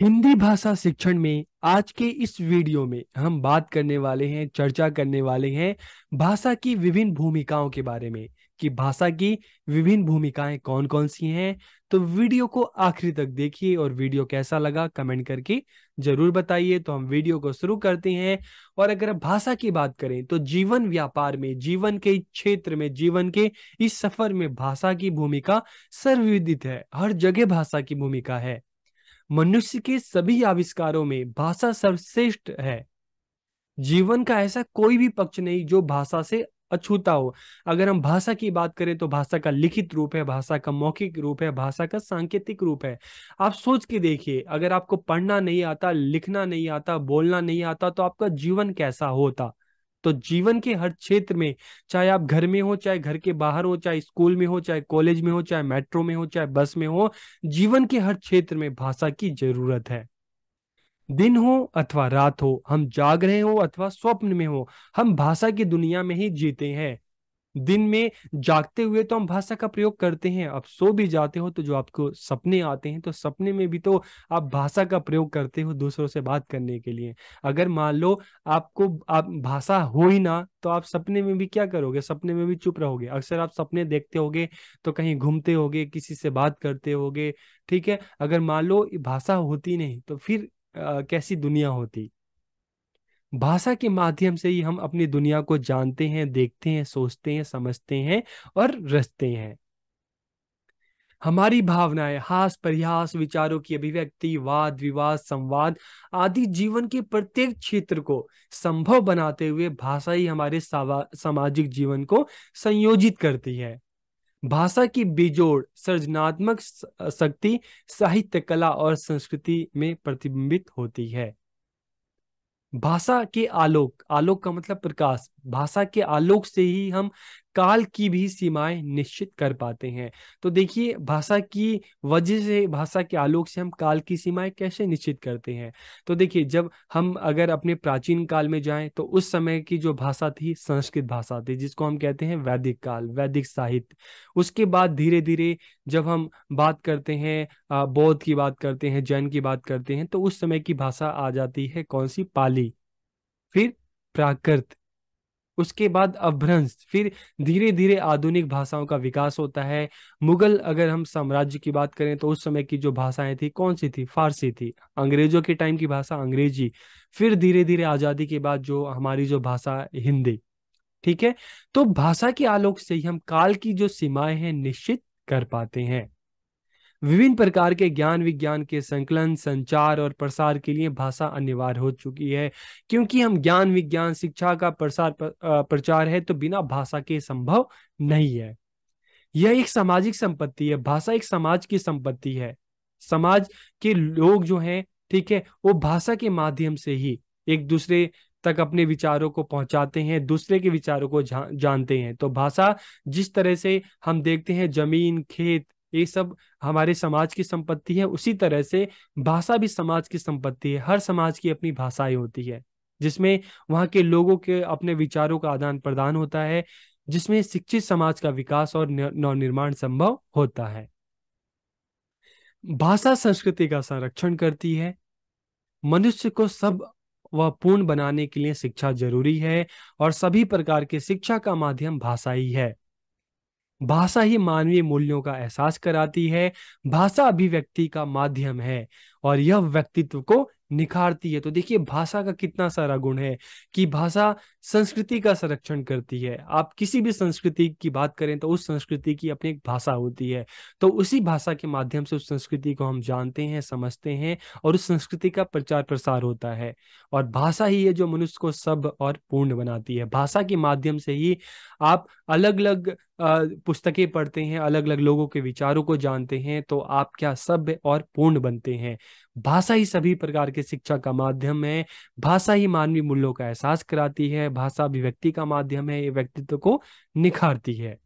हिंदी भाषा शिक्षण में आज के इस वीडियो में हम बात करने वाले हैं चर्चा करने वाले हैं भाषा की विभिन्न भूमिकाओं के बारे में कि भाषा की विभिन्न भूमिकाएं कौन कौन सी हैं तो वीडियो को आखिरी तक देखिए और वीडियो कैसा लगा कमेंट करके जरूर बताइए तो हम वीडियो को शुरू करते हैं और अगर भाषा की बात करें तो जीवन व्यापार में जीवन के क्षेत्र में जीवन के इस सफर में भाषा की भूमिका सर्वविदित है हर जगह भाषा की भूमिका है मनुष्य के सभी आविष्कारों में भाषा सर्वश्रेष्ठ है जीवन का ऐसा कोई भी पक्ष नहीं जो भाषा से अछूता हो अगर हम भाषा की बात करें तो भाषा का लिखित रूप है भाषा का मौखिक रूप है भाषा का सांकेतिक रूप है आप सोच के देखिए अगर आपको पढ़ना नहीं आता लिखना नहीं आता बोलना नहीं आता तो आपका जीवन कैसा होता तो जीवन के हर क्षेत्र में चाहे आप घर में हो चाहे घर के बाहर हो चाहे स्कूल में हो चाहे कॉलेज में हो चाहे मेट्रो में हो चाहे बस में हो जीवन के हर क्षेत्र में भाषा की जरूरत है दिन हो अथवा रात हो हम जाग रहे हो अथवा स्वप्न में हो हम भाषा की दुनिया में ही जीते हैं दिन में जागते हुए तो हम भाषा का प्रयोग करते हैं आप सो भी जाते हो तो जो आपको सपने आते हैं तो सपने में भी तो आप भाषा का प्रयोग करते हो दूसरों से बात करने के लिए अगर मान लो आपको आप भाषा हो ही ना तो आप सपने में भी क्या करोगे सपने में भी चुप रहोगे अक्सर आप सपने देखते होगे तो कहीं घूमते होगे किसी से बात करते होगे ठीक है अगर मान लो भाषा होती नहीं तो फिर आ, कैसी दुनिया होती भाषा के माध्यम से ही हम अपनी दुनिया को जानते हैं देखते हैं सोचते हैं समझते हैं और रचते हैं हमारी भावनाएं हास परिहास विचारों की अभिव्यक्ति वाद विवाद संवाद आदि जीवन के प्रत्येक क्षेत्र को संभव बनाते हुए भाषा ही हमारे सामाजिक जीवन को संयोजित करती है भाषा की बेजोड़ सृजनात्मक शक्ति साहित्य कला और संस्कृति में प्रतिबिंबित होती है भाषा के आलोक आलोक का मतलब प्रकाश भाषा के आलोक से ही हम काल की भी सीमाएं निश्चित कर पाते हैं तो देखिए भाषा की वजह से भाषा के आलोक से हम काल की सीमाएं कैसे निश्चित करते हैं तो देखिए जब हम अगर अपने प्राचीन काल में जाएं तो उस समय की जो भाषा थी संस्कृत भाषा थी जिसको हम कहते हैं वैदिक काल वैदिक साहित्य उसके बाद धीरे धीरे जब हम बात करते हैं बौद्ध की बात करते हैं जैन की बात करते हैं तो उस समय की भाषा आ जाती है कौन सी पाली फिर प्राकृत उसके बाद अभ्रंश फिर धीरे धीरे आधुनिक भाषाओं का विकास होता है मुगल अगर हम साम्राज्य की बात करें तो उस समय की जो भाषाएं थी कौन सी थी फारसी थी अंग्रेजों के टाइम की भाषा अंग्रेजी फिर धीरे धीरे आजादी के बाद जो हमारी जो भाषा हिंदी ठीक है तो भाषा के आलोक से ही हम काल की जो सीमाएं हैं निश्चित कर पाते हैं विभिन्न प्रकार के ज्ञान विज्ञान के संकलन संचार और प्रसार के लिए भाषा अनिवार्य हो चुकी है क्योंकि हम ज्ञान विज्ञान शिक्षा का प्रसार प्रचार है तो बिना भाषा के संभव नहीं है यह एक सामाजिक संपत्ति है भाषा एक समाज की संपत्ति है समाज के लोग जो हैं ठीक है वो भाषा के माध्यम से ही एक दूसरे तक अपने विचारों को पहुंचाते हैं दूसरे के विचारों को जा, जानते हैं तो भाषा जिस तरह से हम देखते हैं जमीन खेत ये सब हमारे समाज की संपत्ति है उसी तरह से भाषा भी समाज की संपत्ति है हर समाज की अपनी भाषाएं होती है जिसमें वहाँ के लोगों के अपने विचारों का आदान प्रदान होता है जिसमें शिक्षित समाज का विकास और नवनिर्माण संभव होता है भाषा संस्कृति का संरक्षण करती है मनुष्य को सब व पूर्ण बनाने के लिए शिक्षा जरूरी है और सभी प्रकार के शिक्षा का माध्यम भाषा ही है भाषा ही मानवीय मूल्यों का एहसास कराती है भाषा अभिव्यक्ति का माध्यम है और यह व्यक्तित्व को निखारती है तो देखिए भाषा का कितना सारा गुण है कि भाषा संस्कृति का संरक्षण करती है आप किसी भी संस्कृति की बात करें तो उस संस्कृति की अपनी एक भाषा होती है तो उसी भाषा के माध्यम से उस संस्कृति को हम जानते हैं समझते हैं और उस संस्कृति का प्रचार प्रसार होता है और भाषा ही है जो मनुष्य को सब और पूर्ण बनाती है भाषा के माध्यम से ही आप अलग अलग पुस्तकें पढ़ते हैं अलग अलग लोगों के विचारों को जानते हैं तो आप क्या सभ्य और पूर्ण बनते हैं भाषा ही सभी प्रकार के शिक्षा का माध्यम है भाषा ही मानवीय मूल्यों का एहसास कराती है भाषा अभिव्यक्ति का माध्यम है ये व्यक्तित्व को निखारती है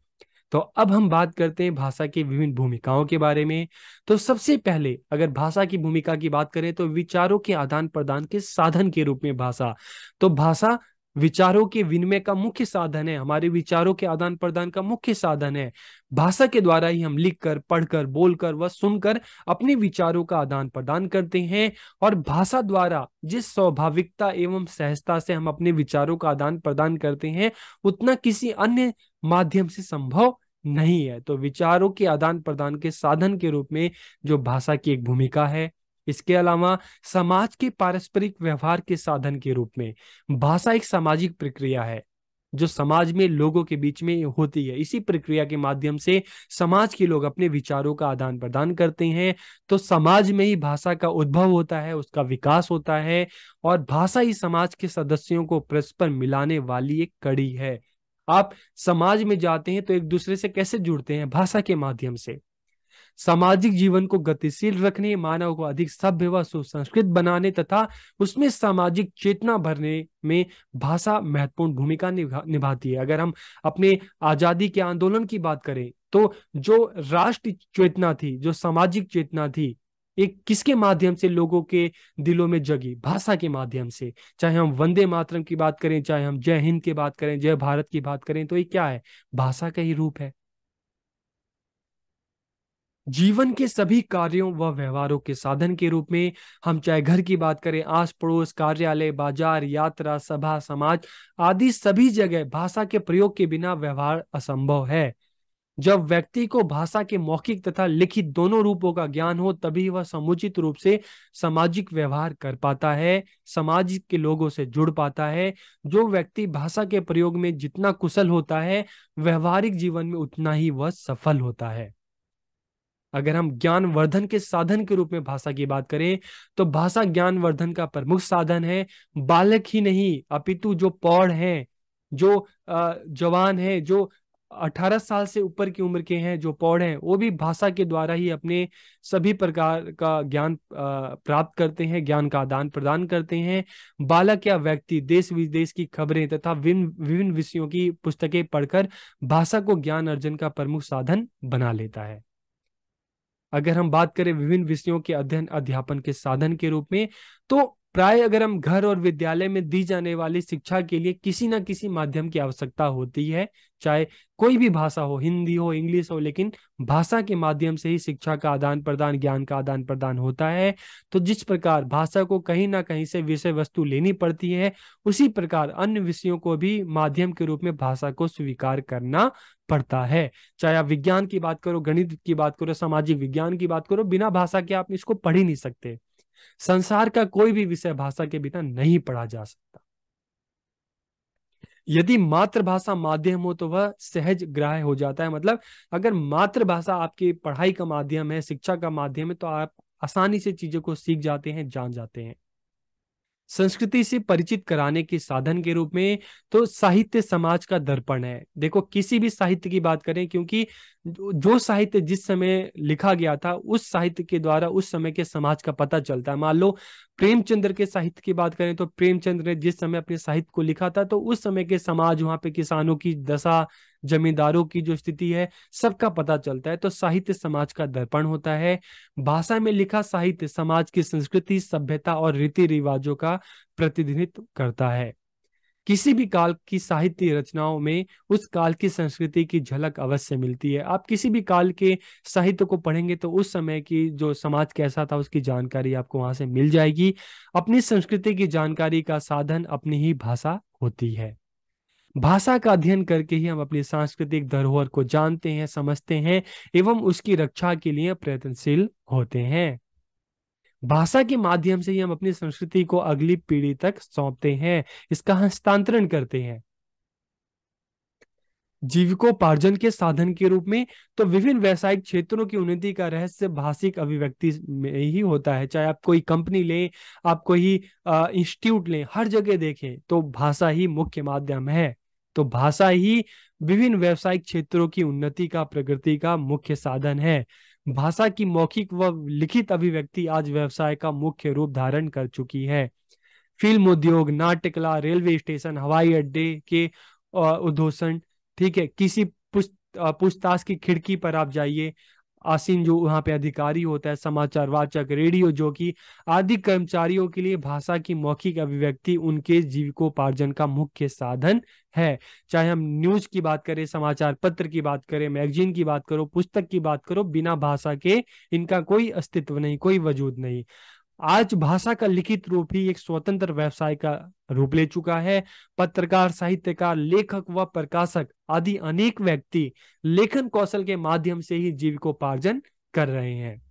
तो अब हम बात करते हैं भाषा की विभिन्न भूमिकाओं के बारे में तो सबसे पहले अगर भाषा की भूमिका की बात करें तो विचारों के आदान प्रदान के साधन के रूप में भाषा तो भाषा विचारों के विनिमय का मुख्य साधन है हमारे विचारों के आदान प्रदान का मुख्य साधन है भाषा के द्वारा ही हम लिखकर पढ़कर बोलकर व सुनकर अपने विचारों का आदान प्रदान करते हैं और भाषा द्वारा जिस स्वाभाविकता एवं सहजता से हम अपने विचारों का आदान प्रदान करते हैं उतना किसी अन्य माध्यम से संभव नहीं है तो विचारों के आदान प्रदान के साधन के रूप में जो भाषा की एक भूमिका है इसके अलावा समाज के पारस्परिक व्यवहार के साधन के रूप में भाषा एक सामाजिक प्रक्रिया है जो समाज में लोगों के बीच में होती है इसी प्रक्रिया के माध्यम से समाज के लोग अपने विचारों का आदान प्रदान करते हैं तो समाज में ही भाषा का उद्भव होता है उसका विकास होता है और भाषा ही समाज के सदस्यों को परस्पर मिलाने वाली एक कड़ी है आप समाज में जाते हैं तो एक दूसरे से कैसे जुड़ते हैं भाषा के माध्यम से सामाजिक जीवन को गतिशील रखने मानव को अधिक सभ्य व सुसंस्कृत बनाने तथा उसमें सामाजिक चेतना भरने में भाषा महत्वपूर्ण भूमिका निभा, निभाती है अगर हम अपने आजादी के आंदोलन की बात करें तो जो राष्ट्र चेतना थी जो सामाजिक चेतना थी एक किसके माध्यम से लोगों के दिलों में जगी भाषा के माध्यम से चाहे हम वंदे मातरम की बात करें चाहे हम जय हिंद की बात करें जय भारत की बात करें तो ये क्या है भाषा का ही रूप है जीवन के सभी कार्यों व व्यवहारों के साधन के रूप में हम चाहे घर की बात करें आस पड़ोस कार्यालय बाजार यात्रा सभा समाज आदि सभी जगह भाषा के प्रयोग के बिना व्यवहार असंभव है जब व्यक्ति को भाषा के मौखिक तथा लिखित दोनों रूपों का ज्ञान हो तभी वह समुचित रूप से सामाजिक व्यवहार कर पाता है समाज के लोगों से जुड़ पाता है जो व्यक्ति भाषा के प्रयोग में जितना कुशल होता है व्यवहारिक जीवन में उतना ही वह सफल होता है अगर हम ज्ञानवर्धन के साधन के रूप में भाषा की बात करें तो भाषा ज्ञानवर्धन का प्रमुख साधन है बालक ही नहीं अपितु जो पौड़ है जो जवान है जो 18 साल से ऊपर की उम्र के हैं जो पौड़ हैं वो भी भाषा के द्वारा ही अपने सभी प्रकार का ज्ञान प्राप्त करते हैं ज्ञान का आदान प्रदान करते हैं बालक या व्यक्ति देश विदेश की खबरें तथा विभिन्न विभिन्न विषयों की पुस्तकें पढ़कर भाषा को ज्ञान अर्जन का प्रमुख साधन बना लेता है अगर हम बात करें विभिन्न विषयों के अध्ययन अध्यापन के साधन के रूप में तो प्राय अगर हम घर और विद्यालय में दी जाने वाली शिक्षा के लिए किसी ना किसी माध्यम की आवश्यकता होती है चाहे कोई भी भाषा हो हिंदी हो इंग्लिश हो लेकिन भाषा के माध्यम से ही शिक्षा का आदान प्रदान ज्ञान का आदान प्रदान होता है तो जिस प्रकार भाषा को कहीं ना कहीं से विषय वस्तु लेनी पड़ती है उसी प्रकार अन्य विषयों को भी माध्यम के रूप में भाषा को स्वीकार करना पढ़ता है चाहे आप विज्ञान की बात करो गणित की बात करो सामाजिक विज्ञान की बात करो बिना भाषा के आप इसको पढ़ ही नहीं सकते संसार का कोई भी विषय भाषा के बिना नहीं पढ़ा जा सकता यदि मातृभाषा माध्यम हो तो वह सहज ग्राह्य हो जाता है मतलब अगर मातृभाषा आपकी पढ़ाई का माध्यम है शिक्षा का माध्यम है तो आप आसानी से चीजों को सीख जाते हैं जान जाते हैं संस्कृति से परिचित कराने के साधन के रूप में तो साहित्य समाज का दर्पण है देखो किसी भी साहित्य की बात करें क्योंकि जो साहित्य जिस समय लिखा गया था उस साहित्य के द्वारा उस समय के समाज का पता चलता है मान लो प्रेमचंद्र के साहित्य की बात करें तो प्रेमचंद्र ने जिस समय अपने साहित्य को लिखा था तो उस समय के समाज वहां पे किसानों की दशा जमींदारों की जो स्थिति है सबका पता चलता है तो साहित्य समाज का दर्पण होता है भाषा में लिखा साहित्य समाज की संस्कृति सभ्यता और रीति रिवाजों का प्रतिनिधित्व करता है किसी भी काल की साहित्य रचनाओं में उस काल की संस्कृति की झलक अवश्य मिलती है आप किसी भी काल के साहित्य को पढ़ेंगे तो उस समय की जो समाज कैसा था उसकी जानकारी आपको वहां से मिल जाएगी अपनी संस्कृति की जानकारी का साधन अपनी ही भाषा होती है भाषा का अध्ययन करके ही हम अपनी सांस्कृतिक धरोहर को जानते हैं समझते हैं एवं उसकी रक्षा के लिए प्रयत्नशील होते हैं भाषा के माध्यम से ही हम अपनी संस्कृति को अगली पीढ़ी तक सौंपते हैं इसका हस्तांतरण करते हैं जीविकोपार्जन के साधन के रूप में तो विभिन्न व्यावसायिक क्षेत्रों की उन्नति का रहस्य भाषिक अभिव्यक्ति में ही होता है चाहे आप कोई कंपनी लें आप कोई इंस्टीट्यूट लें हर जगह देखें तो भाषा ही मुख्य माध्यम है तो भाषा ही विभिन्न व्यवसायिक क्षेत्रों की उन्नति का प्रगति का मुख्य साधन है भाषा की मौखिक व लिखित अभिव्यक्ति आज व्यवसाय का मुख्य रूप धारण कर चुकी है फिल्म उद्योग नाट्यकला रेलवे स्टेशन हवाई अड्डे के उद्घोषण ठीक है किसी पूछताछ की खिड़की पर आप जाइए आसीन जो वहाँ पे अधिकारी होता है समाचार वाचक रेडियो जो कि आदि कर्मचारियों के लिए भाषा की मौखिक अभिव्यक्ति उनके जीविकोपार्जन का मुख्य साधन है चाहे हम न्यूज की बात करें समाचार पत्र की बात करें मैगजीन की बात करो पुस्तक की बात करो बिना भाषा के इनका कोई अस्तित्व नहीं कोई वजूद नहीं आज भाषा का लिखित रूप ही एक स्वतंत्र व्यवसाय का रूप ले चुका है पत्रकार साहित्यकार लेखक व प्रकाशक आदि अनेक व्यक्ति लेखन कौशल के माध्यम से ही जीविकोपार्जन कर रहे हैं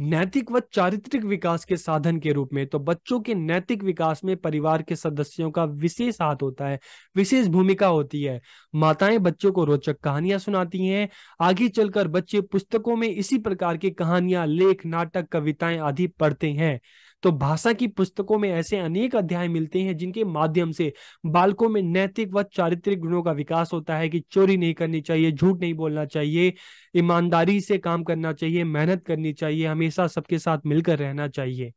नैतिक व चारित्रिक विकास के साधन के रूप में तो बच्चों के नैतिक विकास में परिवार के सदस्यों का विशेष हाथ होता है विशेष भूमिका होती है माताएं बच्चों को रोचक कहानियां सुनाती हैं आगे चलकर बच्चे पुस्तकों में इसी प्रकार की कहानियां लेख नाटक कविताएं आदि पढ़ते हैं तो भाषा की पुस्तकों में ऐसे अनेक अध्याय मिलते हैं जिनके माध्यम से बालकों में नैतिक व चारित्रिक गुणों का विकास होता है कि चोरी नहीं करनी चाहिए झूठ नहीं बोलना चाहिए ईमानदारी से काम करना चाहिए मेहनत करनी चाहिए हमेशा सबके साथ मिलकर रहना चाहिए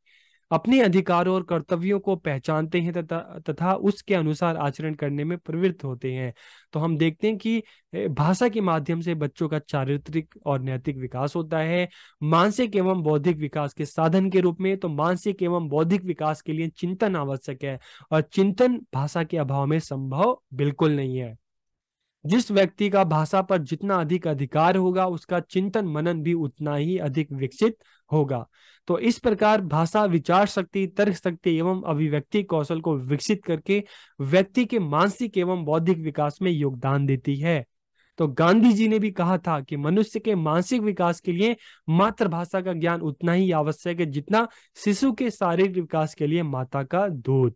अपने अधिकारों और कर्तव्यों को पहचानते हैं तथा तथा उसके अनुसार आचरण करने में प्रवृत्त होते हैं तो हम देखते हैं कि भाषा के माध्यम से बच्चों का चारित्रिक और नैतिक विकास होता है मानसिक एवं बौद्धिक विकास के साधन के रूप में तो मानसिक एवं बौद्धिक विकास के लिए चिंतन आवश्यक है और चिंतन भाषा के अभाव में संभव बिल्कुल नहीं है जिस व्यक्ति का भाषा पर जितना अधिक अधिकार होगा उसका चिंतन मनन भी उतना ही अधिक विकसित होगा तो इस प्रकार भाषा विचार शक्ति तर्क शक्ति एवं अभिव्यक्ति कौशल को विकसित करके व्यक्ति के मानसिक एवं बौद्धिक विकास में योगदान देती है तो गांधी जी ने भी कहा था कि मनुष्य के मानसिक विकास के लिए मातृभाषा का ज्ञान उतना ही आवश्यक है जितना शिशु के शारीरिक विकास के लिए माता का दूध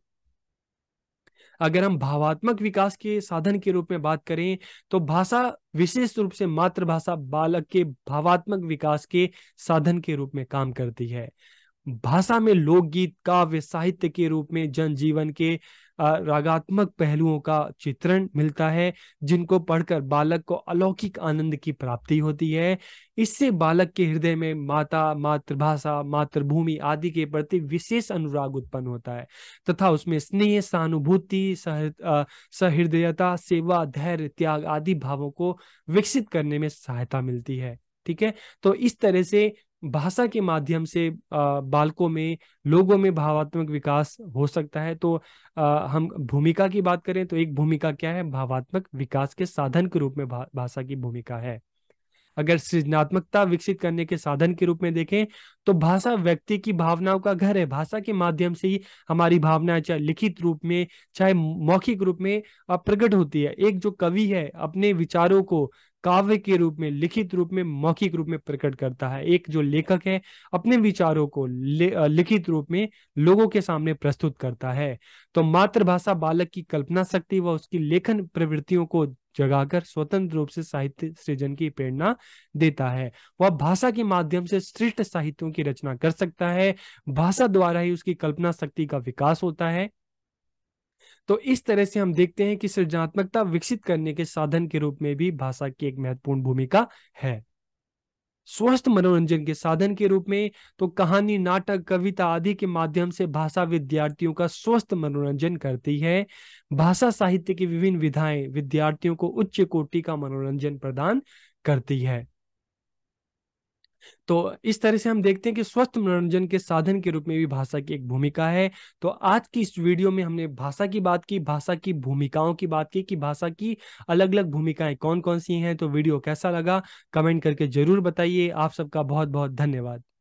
अगर हम भावात्मक विकास के साधन के रूप में बात करें तो भाषा विशेष रूप से मातृभाषा बालक के भावात्मक विकास के साधन के रूप में काम करती है भाषा में लोकगीत काव्य साहित्य के रूप में जनजीवन के रागात्मक पहलुओं का चित्रण मिलता है जिनको पढ़कर बालक को अलौकिक आनंद की प्राप्ति होती है इससे बालक के हृदय में माता मातृभाषा मातृभूमि आदि के प्रति विशेष अनुराग उत्पन्न होता है तथा उसमें स्नेह सहानुभूति सहृदयता सेवा धैर्य त्याग आदि भावों को विकसित करने में सहायता मिलती है ठीक है तो इस तरह से भाषा के माध्यम से बालकों में लोगों में भावात्मक विकास हो सकता है तो हम भूमिका की बात करें तो एक भूमिका क्या है भावात्मक विकास के साधन के रूप में भाषा की भूमिका है अगर सृजनात्मकता विकसित करने के साधन के रूप में देखें तो भाषा व्यक्ति की भावनाओं का घर है भाषा के माध्यम से ही हमारी भावनाएं चाहे लिखित रूप में चाहे मौखिक रूप में प्रकट होती है एक जो कवि है अपने विचारों को काव्य के रूप में लिखित रूप में मौखिक रूप में प्रकट करता है एक जो लेखक है अपने विचारों को लिखित रूप में लोगों के सामने प्रस्तुत करता है तो मातृभाषा बालक की कल्पना शक्ति व उसकी लेखन प्रवृत्तियों को जगाकर स्वतंत्र रूप से साहित्य सृजन की प्रेरणा देता है वह भाषा के माध्यम से श्रेष्ठ साहित्यों की रचना कर सकता है भाषा द्वारा ही उसकी कल्पना शक्ति का विकास होता है तो इस तरह से हम देखते हैं कि सृजनात्मकता विकसित करने के साधन के रूप में भी भाषा की एक महत्वपूर्ण भूमिका है स्वस्थ मनोरंजन के साधन के रूप में तो कहानी नाटक कविता आदि के माध्यम से भाषा विद्यार्थियों का स्वस्थ मनोरंजन करती है भाषा साहित्य की विभिन्न विधाएं विद्यार्थियों को उच्च कोटि का मनोरंजन प्रदान करती है तो इस तरह से हम देखते हैं कि स्वस्थ मनोरंजन के साधन के रूप में भी भाषा की एक भूमिका है तो आज की इस वीडियो में हमने भाषा की बात की भाषा की भूमिकाओं की बात की कि भाषा की अलग अलग भूमिकाएं कौन कौन सी हैं तो वीडियो कैसा लगा कमेंट करके जरूर बताइए आप सबका बहुत बहुत धन्यवाद